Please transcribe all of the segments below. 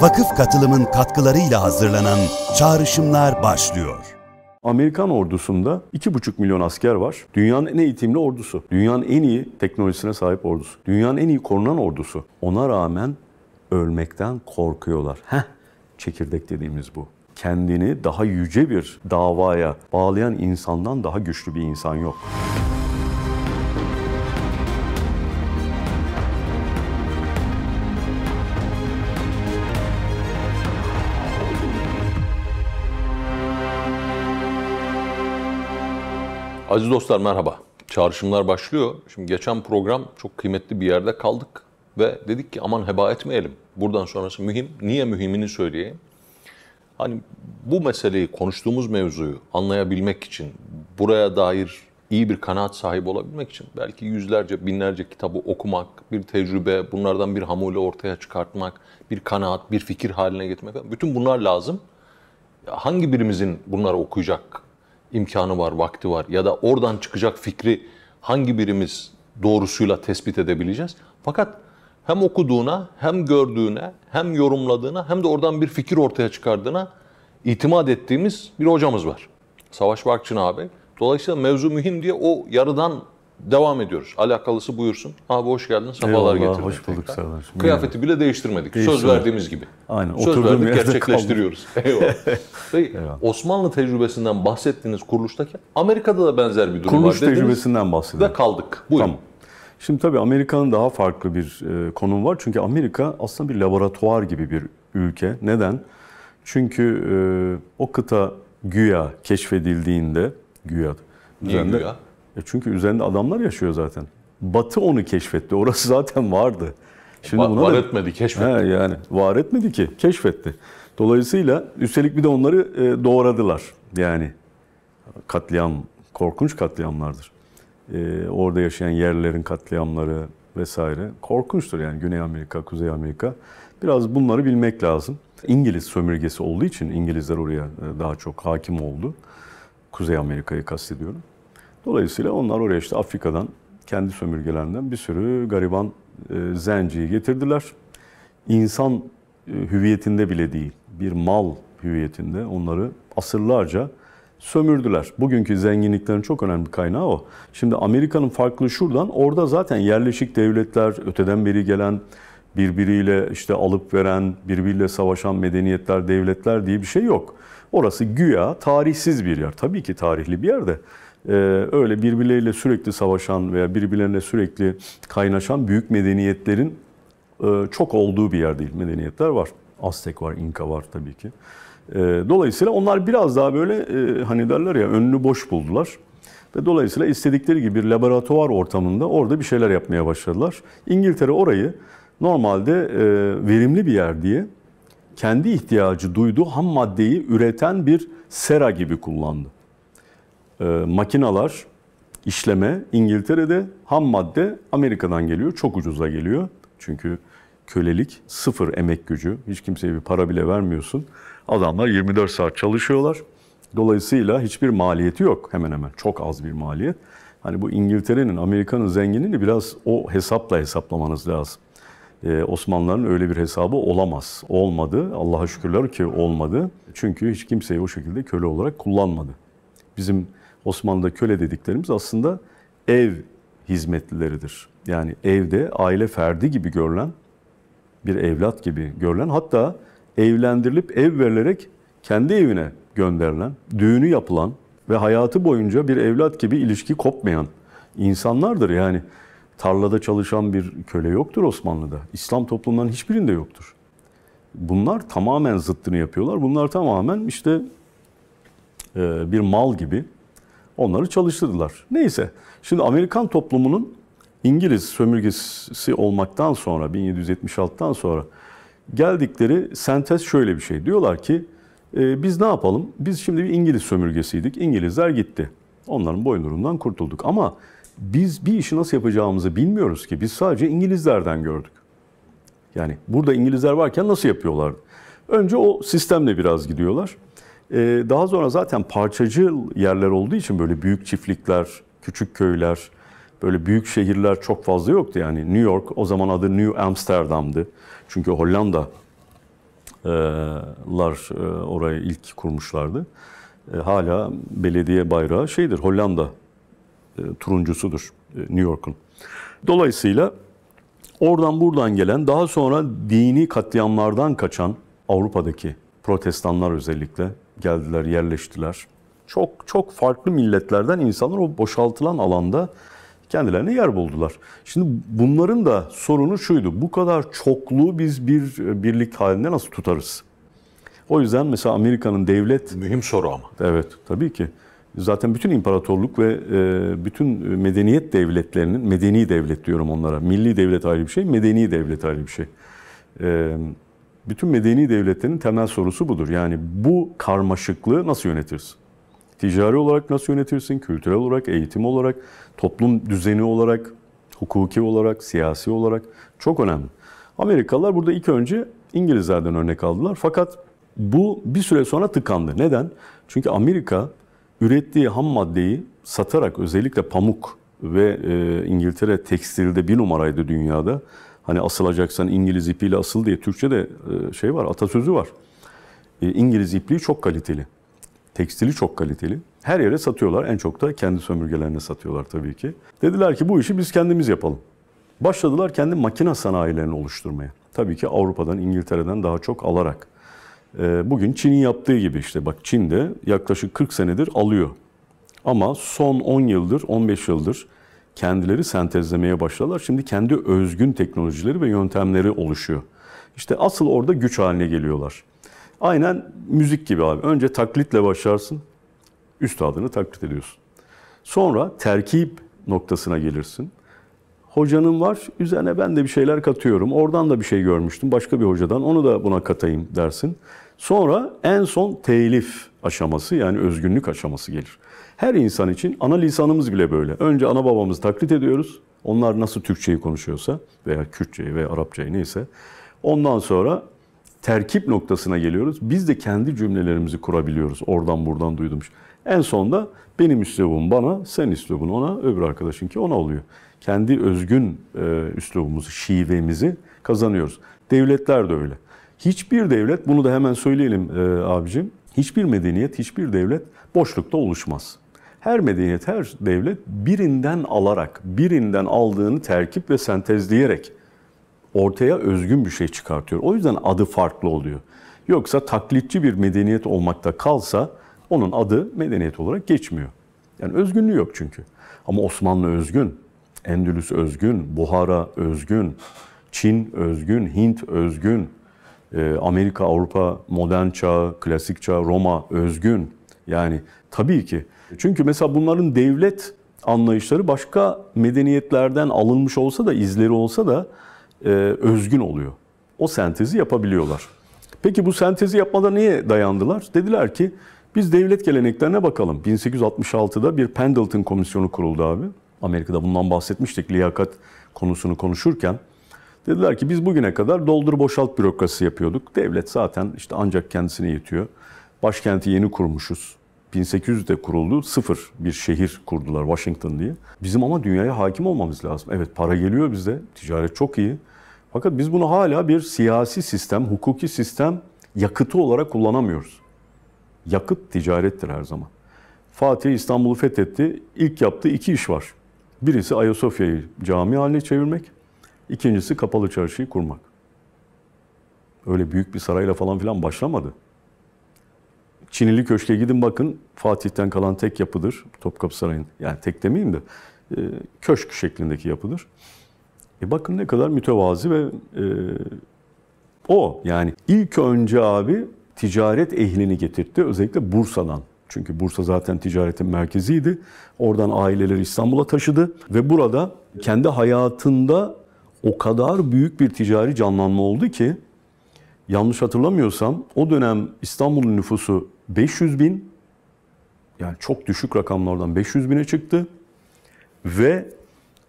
Vakıf Katılım'ın katkılarıyla hazırlanan Çağrışımlar başlıyor. Amerikan ordusunda 2,5 milyon asker var. Dünyanın en eğitimli ordusu. Dünyanın en iyi teknolojisine sahip ordusu. Dünyanın en iyi korunan ordusu. Ona rağmen ölmekten korkuyorlar. Heh, çekirdek dediğimiz bu. Kendini daha yüce bir davaya bağlayan insandan daha güçlü bir insan yok. Aziz dostlar merhaba. Çağrışımlar başlıyor. Şimdi geçen program çok kıymetli bir yerde kaldık ve dedik ki aman heba etmeyelim. Buradan sonrası mühim. Niye mühimini söyleyeyim? Hani bu meseleyi, konuştuğumuz mevzuyu anlayabilmek için, buraya dair iyi bir kanaat sahibi olabilmek için belki yüzlerce, binlerce kitabı okumak, bir tecrübe, bunlardan bir hamule ortaya çıkartmak, bir kanaat, bir fikir haline getirmek, bütün bunlar lazım. Hangi birimizin bunları okuyacak imkanı var, vakti var ya da oradan çıkacak fikri hangi birimiz doğrusuyla tespit edebileceğiz? Fakat hem okuduğuna, hem gördüğüne, hem yorumladığına, hem de oradan bir fikir ortaya çıkardığına itimat ettiğimiz bir hocamız var. Savaş Barkçın abi. Dolayısıyla mevzu mühim diye o yarıdan Devam ediyoruz. Alakalısı buyursun. Abi hoş geldin. Sabahlar Eyvallah, getirdin. Hoş bulduk sağ olun. Kıyafeti bile değiştirmedik. Söz verdiğimiz gibi. Aynen. Söz Oturduğum verdik gerçekleştiriyoruz. Eyvallah. Peki, Eyvallah. Osmanlı tecrübesinden bahsettiğiniz kuruluştaki Amerika'da da benzer bir durum kaldım. Kuruluş var dediniz. tecrübesinden bahsedelim. Ve kaldık. Buyurun. Tamam. Şimdi tabii Amerika'nın daha farklı bir e, konum var. Çünkü Amerika aslında bir laboratuvar gibi bir ülke. Neden? Çünkü e, o kıta güya keşfedildiğinde, güya Niye güya? E çünkü üzerinde adamlar yaşıyor zaten. Batı onu keşfetti. Orası zaten vardı. Şimdi Va- buna var da, etmedi, keşfetti. He yani var etmedi ki, keşfetti. Dolayısıyla üstelik bir de onları e, doğradılar. Yani katliam, korkunç katliamlardır. E, orada yaşayan yerlerin katliamları vesaire korkunçtur yani Güney Amerika, Kuzey Amerika. Biraz bunları bilmek lazım. İngiliz sömürgesi olduğu için İngilizler oraya e, daha çok hakim oldu. Kuzey Amerika'yı kastediyorum. Dolayısıyla onlar oraya işte Afrika'dan, kendi sömürgelerinden bir sürü gariban e, zenciyi getirdiler. İnsan e, hüviyetinde bile değil, bir mal hüviyetinde onları asırlarca sömürdüler. Bugünkü zenginliklerin çok önemli kaynağı o. Şimdi Amerika'nın farklı şuradan, orada zaten yerleşik devletler, öteden beri gelen, birbiriyle işte alıp veren, birbiriyle savaşan medeniyetler, devletler diye bir şey yok. Orası güya tarihsiz bir yer. Tabii ki tarihli bir yer de ee, öyle birbirleriyle sürekli savaşan veya birbirlerine sürekli kaynaşan büyük medeniyetlerin e, çok olduğu bir yer değil. Medeniyetler var. Aztek var, İnka var tabii ki. Ee, dolayısıyla onlar biraz daha böyle e, hani derler ya önünü boş buldular. Ve dolayısıyla istedikleri gibi bir laboratuvar ortamında orada bir şeyler yapmaya başladılar. İngiltere orayı normalde e, verimli bir yer diye kendi ihtiyacı duyduğu ham maddeyi üreten bir sera gibi kullandı e, makinalar işleme İngiltere'de ham madde Amerika'dan geliyor. Çok ucuza geliyor. Çünkü kölelik, sıfır emek gücü. Hiç kimseye bir para bile vermiyorsun. Adamlar 24 saat çalışıyorlar. Dolayısıyla hiçbir maliyeti yok hemen hemen. Çok az bir maliyet. Hani bu İngiltere'nin, Amerika'nın zenginini biraz o hesapla hesaplamanız lazım. Ee, Osmanlıların öyle bir hesabı olamaz. Olmadı. Allah'a şükürler ki olmadı. Çünkü hiç kimseyi o şekilde köle olarak kullanmadı. Bizim Osmanlı'da köle dediklerimiz aslında ev hizmetlileridir. Yani evde aile ferdi gibi görülen, bir evlat gibi görülen hatta evlendirilip ev verilerek kendi evine gönderilen, düğünü yapılan ve hayatı boyunca bir evlat gibi ilişki kopmayan insanlardır. Yani tarlada çalışan bir köle yoktur Osmanlı'da. İslam toplumundan hiçbirinde yoktur. Bunlar tamamen zıttını yapıyorlar. Bunlar tamamen işte e, bir mal gibi Onları çalıştırdılar. Neyse. Şimdi Amerikan toplumunun İngiliz sömürgesi olmaktan sonra 1776'tan sonra geldikleri sentez şöyle bir şey. Diyorlar ki e, biz ne yapalım? Biz şimdi bir İngiliz sömürgesiydik. İngilizler gitti. Onların boynurundan kurtulduk. Ama biz bir işi nasıl yapacağımızı bilmiyoruz ki. Biz sadece İngilizlerden gördük. Yani burada İngilizler varken nasıl yapıyorlardı? Önce o sistemle biraz gidiyorlar. Ee, daha sonra zaten parçacı yerler olduğu için böyle büyük çiftlikler, küçük köyler, böyle büyük şehirler çok fazla yoktu yani. New York o zaman adı New Amsterdam'dı. Çünkü Hollandalar e, e, orayı ilk kurmuşlardı. E, hala belediye bayrağı şeydir Hollanda turuncusudur New York'un. Dolayısıyla oradan buradan gelen daha sonra dini katliamlardan kaçan Avrupa'daki protestanlar özellikle geldiler, yerleştiler. Çok çok farklı milletlerden insanlar o boşaltılan alanda kendilerine yer buldular. Şimdi bunların da sorunu şuydu. Bu kadar çokluğu biz bir birlik halinde nasıl tutarız? O yüzden mesela Amerika'nın devlet... Mühim soru ama. Evet tabii ki. Zaten bütün imparatorluk ve e, bütün medeniyet devletlerinin, medeni devlet diyorum onlara, milli devlet ayrı bir şey, medeni devlet ayrı bir şey. E, bütün medeni devletlerin temel sorusu budur. Yani bu karmaşıklığı nasıl yönetirsin? Ticari olarak nasıl yönetirsin? Kültürel olarak, eğitim olarak, toplum düzeni olarak, hukuki olarak, siyasi olarak çok önemli. Amerikalılar burada ilk önce İngilizlerden örnek aldılar. Fakat bu bir süre sonra tıkandı. Neden? Çünkü Amerika ürettiği ham maddeyi satarak özellikle pamuk ve e, İngiltere tekstilde bir numaraydı dünyada Hani asılacaksan İngiliz ipiyle asıl diye Türkçe'de e, şey var, atasözü var. E, İngiliz ipliği çok kaliteli. Tekstili çok kaliteli. Her yere satıyorlar. En çok da kendi sömürgelerine satıyorlar tabii ki. Dediler ki bu işi biz kendimiz yapalım. Başladılar kendi makine sanayilerini oluşturmaya. Tabii ki Avrupa'dan, İngiltere'den daha çok alarak. E, bugün Çin'in yaptığı gibi işte bak Çin de yaklaşık 40 senedir alıyor. Ama son 10 yıldır, 15 yıldır kendileri sentezlemeye başlarlar. Şimdi kendi özgün teknolojileri ve yöntemleri oluşuyor. İşte asıl orada güç haline geliyorlar. Aynen müzik gibi abi. Önce taklitle başlarsın. Üstadını taklit ediyorsun. Sonra terkip noktasına gelirsin. Hocanın var, üzerine ben de bir şeyler katıyorum. Oradan da bir şey görmüştüm başka bir hocadan. Onu da buna katayım dersin. Sonra en son telif aşaması yani özgünlük aşaması gelir. Her insan için ana lisanımız bile böyle. Önce ana babamızı taklit ediyoruz. Onlar nasıl Türkçeyi konuşuyorsa veya Kürtçeyi veya Arapçayı neyse. Ondan sonra terkip noktasına geliyoruz. Biz de kendi cümlelerimizi kurabiliyoruz. Oradan buradan duydum. En sonda benim üslubum bana, sen üslubun ona, öbür arkadaşınki ona oluyor. Kendi özgün e, üslubumuzu, şivemizi kazanıyoruz. Devletler de öyle. Hiçbir devlet, bunu da hemen söyleyelim e, abicim, hiçbir medeniyet, hiçbir devlet boşlukta oluşmaz. Her medeniyet, her devlet birinden alarak, birinden aldığını terkip ve sentezleyerek ortaya özgün bir şey çıkartıyor. O yüzden adı farklı oluyor. Yoksa taklitçi bir medeniyet olmakta kalsa onun adı medeniyet olarak geçmiyor. Yani özgünlüğü yok çünkü. Ama Osmanlı özgün, Endülüs özgün, Buhara özgün, Çin özgün, Hint özgün, e, Amerika, Avrupa, modern çağ, klasik çağ, Roma özgün. Yani tabii ki çünkü mesela bunların devlet anlayışları başka medeniyetlerden alınmış olsa da izleri olsa da e, özgün oluyor. O sentezi yapabiliyorlar. Peki bu sentezi yapmada niye dayandılar? Dediler ki biz devlet geleneklerine bakalım. 1866'da bir Pendleton komisyonu kuruldu abi. Amerika'da bundan bahsetmiştik liyakat konusunu konuşurken. Dediler ki biz bugüne kadar doldur boşalt bürokrasi yapıyorduk. Devlet zaten işte ancak kendisine yetiyor. Başkenti yeni kurmuşuz. 1800'de kuruldu. Sıfır bir şehir kurdular Washington diye. Bizim ama dünyaya hakim olmamız lazım. Evet para geliyor bize. Ticaret çok iyi. Fakat biz bunu hala bir siyasi sistem, hukuki sistem yakıtı olarak kullanamıyoruz. Yakıt ticarettir her zaman. Fatih İstanbul'u fethetti. İlk yaptığı iki iş var. Birisi Ayasofya'yı cami haline çevirmek. İkincisi kapalı çarşıyı kurmak. Öyle büyük bir sarayla falan filan başlamadı. Çinili Köşk'e gidin bakın Fatih'ten kalan tek yapıdır Topkapı Sarayı'nın. Yani tek demeyeyim de e, köşk şeklindeki yapıdır. E bakın ne kadar mütevazi ve e, o yani ilk önce abi ticaret ehlini getirdi özellikle Bursa'dan. Çünkü Bursa zaten ticaretin merkeziydi. Oradan aileleri İstanbul'a taşıdı ve burada kendi hayatında o kadar büyük bir ticari canlanma oldu ki yanlış hatırlamıyorsam o dönem İstanbul'un nüfusu 500 bin yani çok düşük rakamlardan 500 bine çıktı ve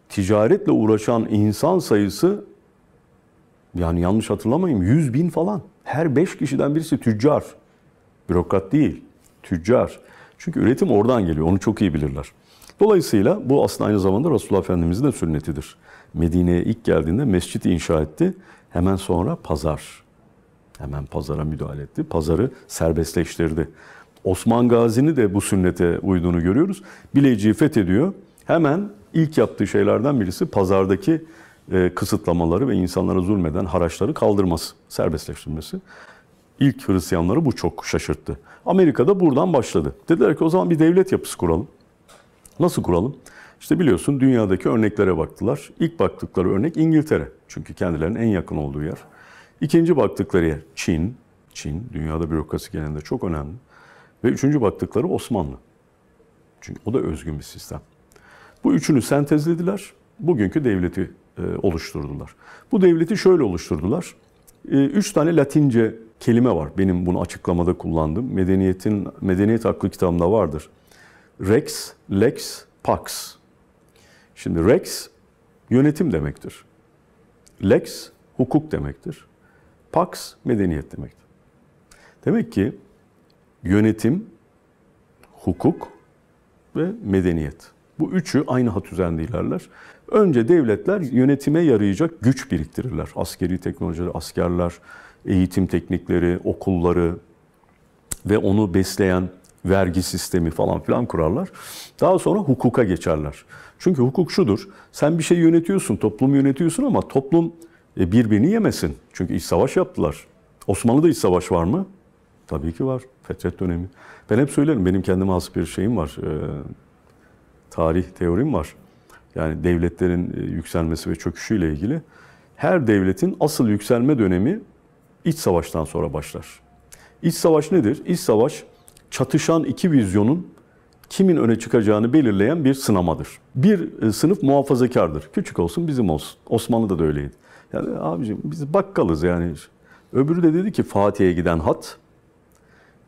ticaretle uğraşan insan sayısı yani yanlış hatırlamayayım 100 bin falan. Her 5 kişiden birisi tüccar. Bürokrat değil, tüccar. Çünkü üretim oradan geliyor, onu çok iyi bilirler. Dolayısıyla bu aslında aynı zamanda Resulullah Efendimiz'in de sünnetidir. Medine'ye ilk geldiğinde mescit inşa etti. Hemen sonra pazar hemen pazara müdahale etti. Pazarı serbestleştirdi. Osman Gazi'ni de bu sünnete uyduğunu görüyoruz. Bileciği fethediyor. Hemen ilk yaptığı şeylerden birisi pazardaki e, kısıtlamaları ve insanlara zulmeden haraçları kaldırması, serbestleştirmesi. İlk Hristiyanları bu çok şaşırttı. Amerika'da buradan başladı. Dediler ki o zaman bir devlet yapısı kuralım. Nasıl kuralım? İşte biliyorsun dünyadaki örneklere baktılar. İlk baktıkları örnek İngiltere. Çünkü kendilerinin en yakın olduğu yer. İkinci baktıkları yer Çin. Çin dünyada bürokrasi genelinde çok önemli. Ve üçüncü baktıkları Osmanlı. Çünkü o da özgün bir sistem. Bu üçünü sentezlediler. Bugünkü devleti e, oluşturdular. Bu devleti şöyle oluşturdular. E, üç tane Latince kelime var. Benim bunu açıklamada kullandım. Medeniyetin Medeniyet Aklı Kitabında vardır. Rex, Lex, Pax. Şimdi Rex yönetim demektir. Lex hukuk demektir. Pax medeniyet demekti. Demek ki yönetim, hukuk ve medeniyet. Bu üçü aynı hat üzerinde ilerler. Önce devletler yönetime yarayacak güç biriktirirler. Askeri teknolojileri, askerler, eğitim teknikleri, okulları ve onu besleyen vergi sistemi falan filan kurarlar. Daha sonra hukuka geçerler. Çünkü hukuk şudur. Sen bir şey yönetiyorsun, toplumu yönetiyorsun ama toplum e, birbirini yemesin. Çünkü iç savaş yaptılar. Osmanlı'da iç savaş var mı? Tabii ki var. Fetret dönemi. Ben hep söylerim. Benim kendime has bir şeyim var. E, tarih teorim var. Yani devletlerin e, yükselmesi ve çöküşüyle ilgili. Her devletin asıl yükselme dönemi iç savaştan sonra başlar. İç savaş nedir? İç savaş çatışan iki vizyonun kimin öne çıkacağını belirleyen bir sınamadır. Bir e, sınıf muhafazakardır. Küçük olsun bizim olsun. Osmanlı'da da öyleydi. Yani abicim biz bakkalız yani. Öbürü de dedi ki Fatih'e giden hat.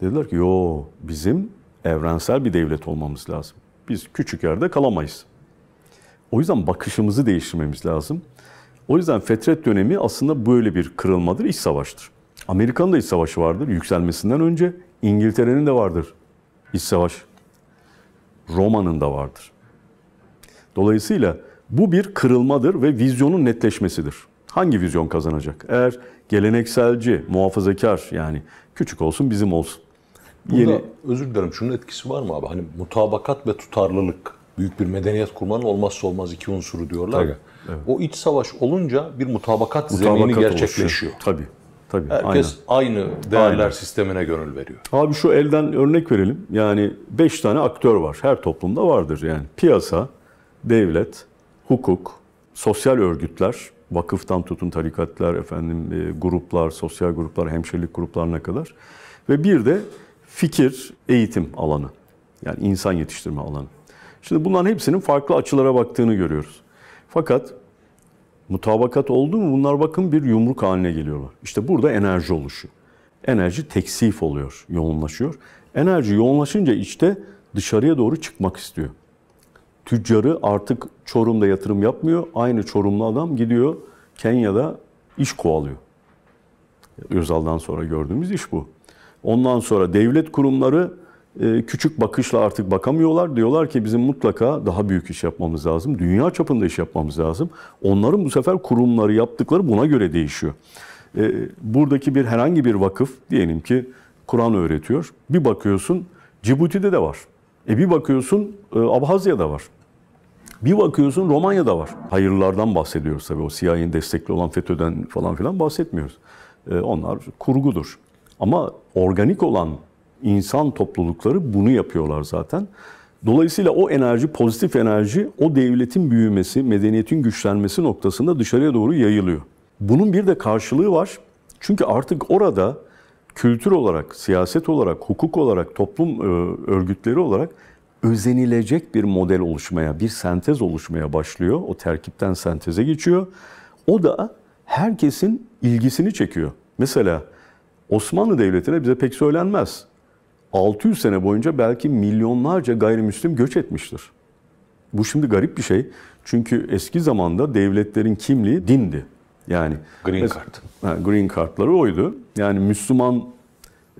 Dediler ki yo bizim evrensel bir devlet olmamız lazım. Biz küçük yerde kalamayız. O yüzden bakışımızı değiştirmemiz lazım. O yüzden fetret dönemi aslında böyle bir kırılmadır, iç savaştır. Amerika'nın da iç savaşı vardır yükselmesinden önce. İngiltere'nin de vardır iç savaş. Roma'nın da vardır. Dolayısıyla bu bir kırılmadır ve vizyonun netleşmesidir hangi vizyon kazanacak? Eğer gelenekselci, muhafazakar yani küçük olsun bizim olsun. Burada, Yeni... Özür dilerim şunun etkisi var mı abi? Hani mutabakat ve tutarlılık büyük bir medeniyet kurmanın olmazsa olmaz iki unsuru diyorlar. Tabii, evet. O iç savaş olunca bir mutabakat, mutabakat zemini gerçekleşiyor. Oluşuyor. Tabii. Tabii, Herkes aynen. aynı değerler aynen. sistemine gönül veriyor. Abi şu elden örnek verelim. Yani beş tane aktör var. Her toplumda vardır yani. Piyasa, devlet, hukuk, sosyal örgütler, vakıftan tutun tarikatlar, efendim e, gruplar, sosyal gruplar, hemşirelik gruplarına kadar. Ve bir de fikir, eğitim alanı. Yani insan yetiştirme alanı. Şimdi bunların hepsinin farklı açılara baktığını görüyoruz. Fakat mutabakat oldu mu bunlar bakın bir yumruk haline geliyorlar. İşte burada enerji oluşuyor. Enerji teksif oluyor, yoğunlaşıyor. Enerji yoğunlaşınca içte dışarıya doğru çıkmak istiyor tüccarı artık Çorum'da yatırım yapmıyor. Aynı Çorumlu adam gidiyor Kenya'da iş kovalıyor. Özal'dan sonra gördüğümüz iş bu. Ondan sonra devlet kurumları e, küçük bakışla artık bakamıyorlar. Diyorlar ki bizim mutlaka daha büyük iş yapmamız lazım. Dünya çapında iş yapmamız lazım. Onların bu sefer kurumları yaptıkları buna göre değişiyor. E, buradaki bir herhangi bir vakıf diyelim ki Kur'an öğretiyor. Bir bakıyorsun Cibuti'de de var. E bir bakıyorsun e, Abhazya'da var. Bir bakıyorsun Romanya'da var. Hayırlardan bahsediyoruz tabii. O CIA'nin destekli olan FETÖ'den falan filan bahsetmiyoruz. E, onlar kurgudur. Ama organik olan insan toplulukları bunu yapıyorlar zaten. Dolayısıyla o enerji, pozitif enerji o devletin büyümesi, medeniyetin güçlenmesi noktasında dışarıya doğru yayılıyor. Bunun bir de karşılığı var. Çünkü artık orada kültür olarak, siyaset olarak, hukuk olarak, toplum e, örgütleri olarak özenilecek bir model oluşmaya, bir sentez oluşmaya başlıyor. O terkipten senteze geçiyor. O da herkesin ilgisini çekiyor. Mesela Osmanlı Devleti'ne bize pek söylenmez. 600 sene boyunca belki milyonlarca gayrimüslim göç etmiştir. Bu şimdi garip bir şey. Çünkü eski zamanda devletlerin kimliği dindi. Yani Green Card. green Card'ları oydu. Yani Müslüman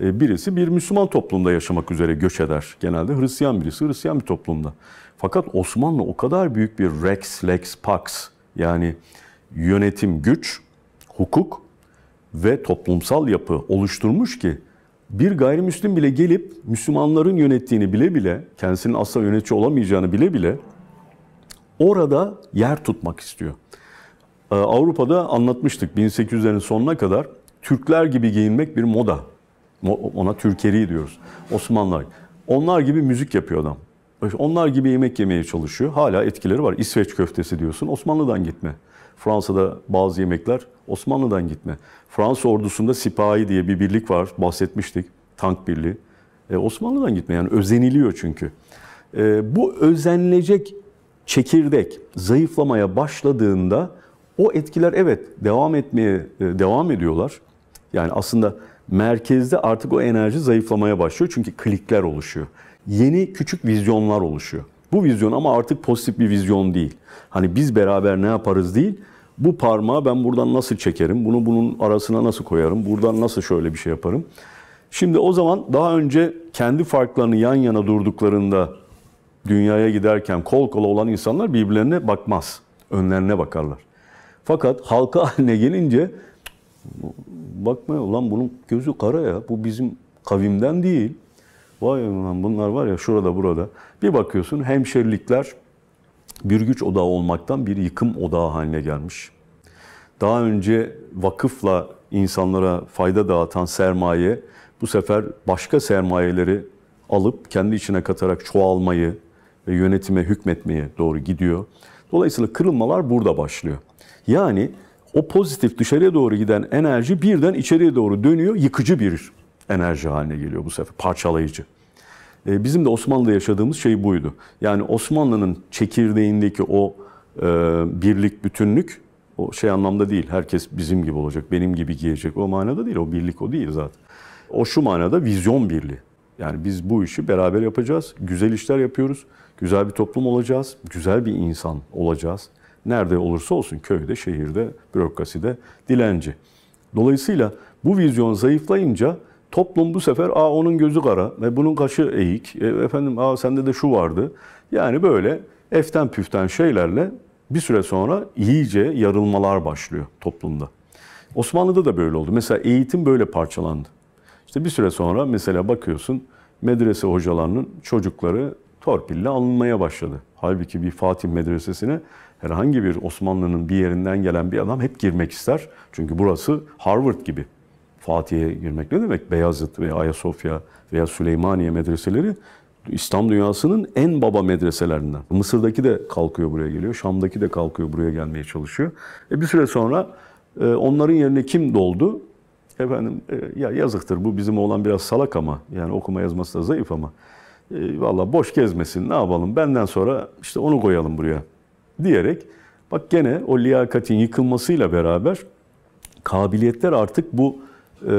e, birisi bir Müslüman toplumda yaşamak üzere göç eder. Genelde Hristiyan birisi Hristiyan bir toplumda. Fakat Osmanlı o kadar büyük bir rex, lex, pax yani yönetim, güç, hukuk ve toplumsal yapı oluşturmuş ki bir gayrimüslim bile gelip Müslümanların yönettiğini bile bile, kendisinin asla yönetici olamayacağını bile bile orada yer tutmak istiyor. Ee, Avrupa'da anlatmıştık 1800'lerin sonuna kadar Türkler gibi giyinmek bir moda. Ona Türkeri diyoruz. Osmanlılar. Onlar gibi müzik yapıyor adam. Onlar gibi yemek yemeye çalışıyor. Hala etkileri var. İsveç köftesi diyorsun. Osmanlı'dan gitme. Fransa'da bazı yemekler Osmanlı'dan gitme. Fransa ordusunda sipahi diye bir birlik var. Bahsetmiştik. Tank birliği. E, Osmanlı'dan gitme. Yani özeniliyor çünkü. E, bu özenilecek çekirdek zayıflamaya başladığında o etkiler evet devam etmeye e, devam ediyorlar. Yani aslında merkezde artık o enerji zayıflamaya başlıyor çünkü klikler oluşuyor. Yeni küçük vizyonlar oluşuyor. Bu vizyon ama artık pozitif bir vizyon değil. Hani biz beraber ne yaparız değil. Bu parmağı ben buradan nasıl çekerim? Bunu bunun arasına nasıl koyarım? Buradan nasıl şöyle bir şey yaparım? Şimdi o zaman daha önce kendi farklarını yan yana durduklarında dünyaya giderken kol kola olan insanlar birbirlerine bakmaz. Önlerine bakarlar. Fakat halka haline gelince bakma ulan bunun gözü kara ya. Bu bizim kavimden değil. Vay ulan bunlar var ya şurada burada. Bir bakıyorsun hemşerilikler bir güç odağı olmaktan bir yıkım odağı haline gelmiş. Daha önce vakıfla insanlara fayda dağıtan sermaye bu sefer başka sermayeleri alıp kendi içine katarak çoğalmayı ve yönetime hükmetmeye doğru gidiyor. Dolayısıyla kırılmalar burada başlıyor. Yani o pozitif dışarıya doğru giden enerji birden içeriye doğru dönüyor. Yıkıcı bir enerji haline geliyor bu sefer. Parçalayıcı. Ee, bizim de Osmanlı'da yaşadığımız şey buydu. Yani Osmanlı'nın çekirdeğindeki o e, birlik, bütünlük o şey anlamda değil. Herkes bizim gibi olacak, benim gibi giyecek. O manada değil. O birlik o değil zaten. O şu manada vizyon birliği. Yani biz bu işi beraber yapacağız. Güzel işler yapıyoruz. Güzel bir toplum olacağız. Güzel bir insan olacağız. Nerede olursa olsun köyde, şehirde, bürokraside dilenci. Dolayısıyla bu vizyon zayıflayınca toplum bu sefer aa onun gözü kara ve bunun kaşı eğik. E, efendim aa sende de şu vardı. Yani böyle eften püften şeylerle bir süre sonra iyice yarılmalar başlıyor toplumda. Osmanlı'da da böyle oldu. Mesela eğitim böyle parçalandı. İşte bir süre sonra mesela bakıyorsun medrese hocalarının çocukları torpille alınmaya başladı. Halbuki bir Fatih medresesine herhangi bir Osmanlı'nın bir yerinden gelen bir adam hep girmek ister. Çünkü burası Harvard gibi. Fatih'e girmek ne demek? Beyazıt veya Ayasofya veya Süleymaniye medreseleri İslam dünyasının en baba medreselerinden. Mısır'daki de kalkıyor buraya geliyor, Şam'daki de kalkıyor buraya gelmeye çalışıyor. E bir süre sonra e, onların yerine kim doldu? Efendim e, ya yazıktır bu bizim olan biraz salak ama yani okuma yazması da zayıf ama e, valla boş gezmesin ne yapalım benden sonra işte onu koyalım buraya diyerek bak gene o liyakatin yıkılmasıyla beraber kabiliyetler artık bu e,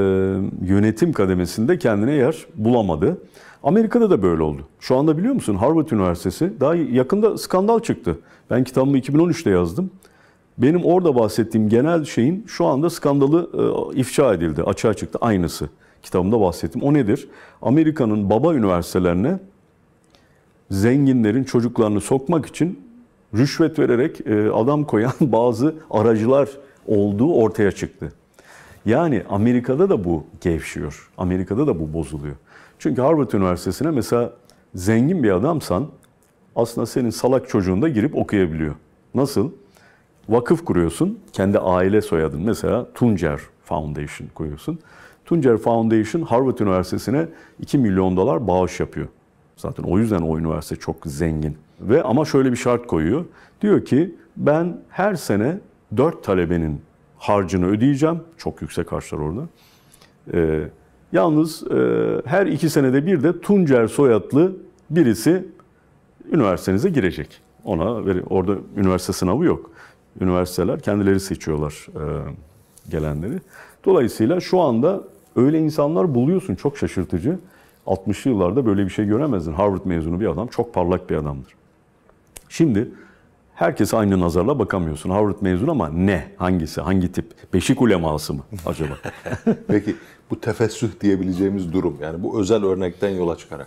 yönetim kademesinde kendine yer bulamadı. Amerika'da da böyle oldu. Şu anda biliyor musun Harvard Üniversitesi daha yakında skandal çıktı. Ben kitabımı 2013'te yazdım. Benim orada bahsettiğim genel şeyin şu anda skandalı e, ifşa edildi, açığa çıktı aynısı. Kitabımda bahsettim. O nedir? Amerika'nın baba üniversitelerine zenginlerin çocuklarını sokmak için rüşvet vererek e, adam koyan bazı aracılar olduğu ortaya çıktı. Yani Amerika'da da bu gevşiyor. Amerika'da da bu bozuluyor. Çünkü Harvard Üniversitesi'ne mesela zengin bir adamsan aslında senin salak çocuğun da girip okuyabiliyor. Nasıl? Vakıf kuruyorsun. Kendi aile soyadın. Mesela Tuncer Foundation koyuyorsun. Tuncer Foundation Harvard Üniversitesi'ne 2 milyon dolar bağış yapıyor. Zaten o yüzden o üniversite çok zengin. Ve ama şöyle bir şart koyuyor. Diyor ki ben her sene 4 talebenin harcını ödeyeceğim. Çok yüksek harçlar orada. Ee, yalnız e, her iki senede bir de Tuncer soyadlı birisi üniversitenize girecek. Ona orada üniversite sınavı yok. Üniversiteler kendileri seçiyorlar e, gelenleri. Dolayısıyla şu anda öyle insanlar buluyorsun çok şaşırtıcı. 60'lı yıllarda böyle bir şey göremezdin. Harvard mezunu bir adam çok parlak bir adamdır. Şimdi herkes aynı nazarla bakamıyorsun. Harvard mezunu ama ne? Hangisi? Hangi tip? Beşik uleması mı acaba? Peki bu tefessüh diyebileceğimiz durum yani bu özel örnekten yola çıkarak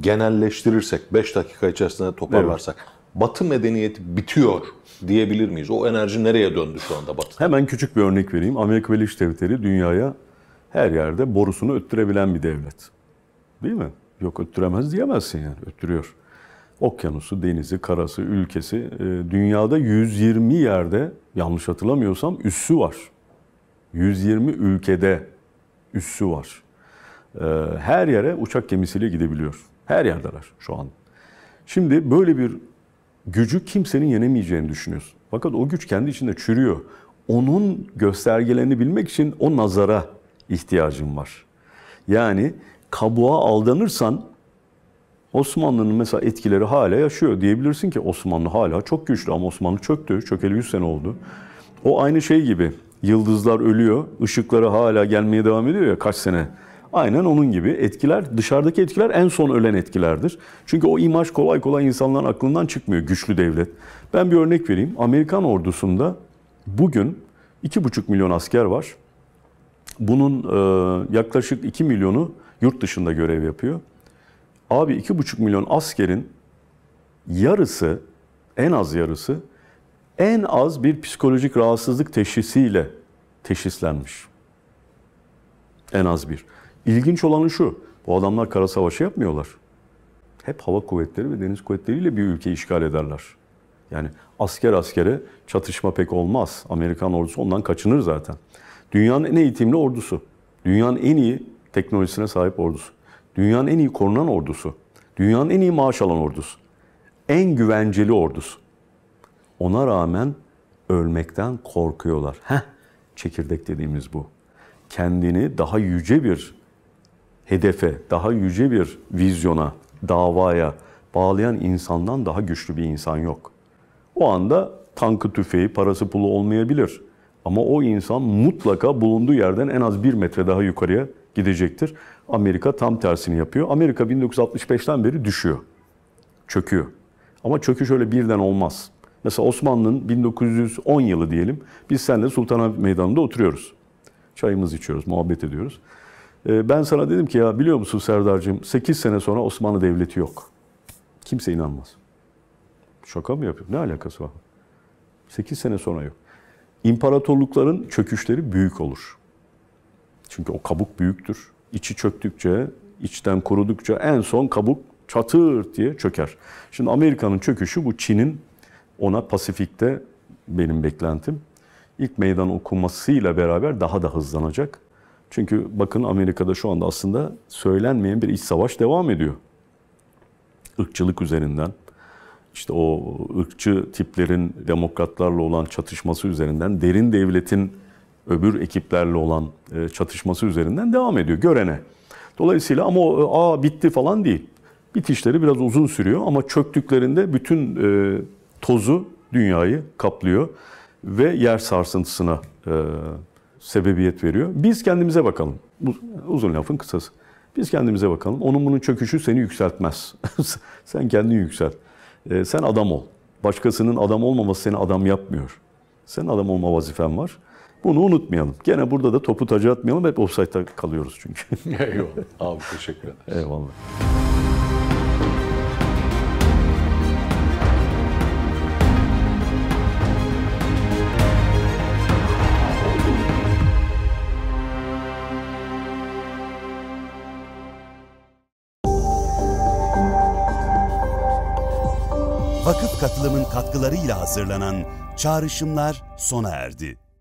genelleştirirsek 5 dakika içerisinde toparlarsak evet. Batı medeniyeti bitiyor diyebilir miyiz? O enerji nereye döndü şu anda Batı? Hemen küçük bir örnek vereyim. Amerika Birleşik Devletleri dünyaya her yerde borusunu öttürebilen bir devlet. Değil mi? Yok öttüremez diyemezsin yani. Öttürüyor. Okyanusu, denizi, karası, ülkesi. E, dünyada 120 yerde yanlış hatırlamıyorsam üssü var. 120 ülkede üssü var. E, her yere uçak gemisiyle gidebiliyor. Her yerdeler şu an. Şimdi böyle bir gücü kimsenin yenemeyeceğini düşünüyorsun. Fakat o güç kendi içinde çürüyor. Onun göstergelerini bilmek için o nazara ihtiyacın var. Yani kabuğa aldanırsan Osmanlı'nın mesela etkileri hala yaşıyor. Diyebilirsin ki Osmanlı hala çok güçlü ama Osmanlı çöktü. Çökeli 100 sene oldu. O aynı şey gibi. Yıldızlar ölüyor, ışıkları hala gelmeye devam ediyor ya kaç sene. Aynen onun gibi etkiler, dışarıdaki etkiler en son ölen etkilerdir. Çünkü o imaj kolay kolay insanların aklından çıkmıyor güçlü devlet. Ben bir örnek vereyim. Amerikan ordusunda bugün 2,5 milyon asker var. Bunun e, yaklaşık 2 milyonu yurt dışında görev yapıyor. Abi 2,5 milyon askerin yarısı, en az yarısı en az bir psikolojik rahatsızlık teşhisiyle teşhislenmiş. En az bir. İlginç olanı şu, bu adamlar kara savaşı yapmıyorlar. Hep hava kuvvetleri ve deniz kuvvetleriyle bir ülke işgal ederler. Yani asker askere çatışma pek olmaz. Amerikan ordusu ondan kaçınır zaten. Dünyanın en eğitimli ordusu. Dünyanın en iyi teknolojisine sahip ordusu. Dünyanın en iyi korunan ordusu. Dünyanın en iyi maaş alan ordusu. En güvenceli ordusu. Ona rağmen ölmekten korkuyorlar. Heh, çekirdek dediğimiz bu. Kendini daha yüce bir hedefe, daha yüce bir vizyona, davaya bağlayan insandan daha güçlü bir insan yok. O anda tankı, tüfeği, parası pulu olmayabilir. Ama o insan mutlaka bulunduğu yerden en az bir metre daha yukarıya gidecektir. Amerika tam tersini yapıyor. Amerika 1965'ten beri düşüyor. Çöküyor. Ama çöküş öyle birden olmaz. Mesela Osmanlı'nın 1910 yılı diyelim. Biz seninle Sultanahmet Meydanı'nda oturuyoruz. Çayımızı içiyoruz, muhabbet ediyoruz. Ee, ben sana dedim ki ya biliyor musun Serdar'cığım 8 sene sonra Osmanlı Devleti yok. Kimse inanmaz. Şaka mı yapıyor? Ne alakası var? 8 sene sonra yok. İmparatorlukların çöküşleri büyük olur. Çünkü o kabuk büyüktür. İçi çöktükçe, içten kurudukça en son kabuk çatır diye çöker. Şimdi Amerika'nın çöküşü bu Çin'in ona Pasifik'te benim beklentim ilk meydan okumasıyla beraber daha da hızlanacak. Çünkü bakın Amerika'da şu anda aslında söylenmeyen bir iç savaş devam ediyor. Irkçılık üzerinden, işte o ırkçı tiplerin demokratlarla olan çatışması üzerinden, derin devletin öbür ekiplerle olan e, çatışması üzerinden devam ediyor görene. Dolayısıyla ama o e, aa bitti falan değil. Bitişleri biraz uzun sürüyor ama çöktüklerinde bütün e, tozu dünyayı kaplıyor ve yer sarsıntısına sebebiyet veriyor. Biz kendimize bakalım. Uzun lafın kısası. Biz kendimize bakalım. Onun bunun çöküşü seni yükseltmez. sen kendini yükselt. sen adam ol. Başkasının adam olmaması seni adam yapmıyor. Sen adam olma vazifen var. Bunu unutmayalım. Gene burada da topu tacı atmayalım. Hep offside'da kalıyoruz çünkü. Eyvallah. Abi teşekkür ederim. Eyvallah. Vakıf katılımın katkılarıyla hazırlanan çağrışımlar sona erdi.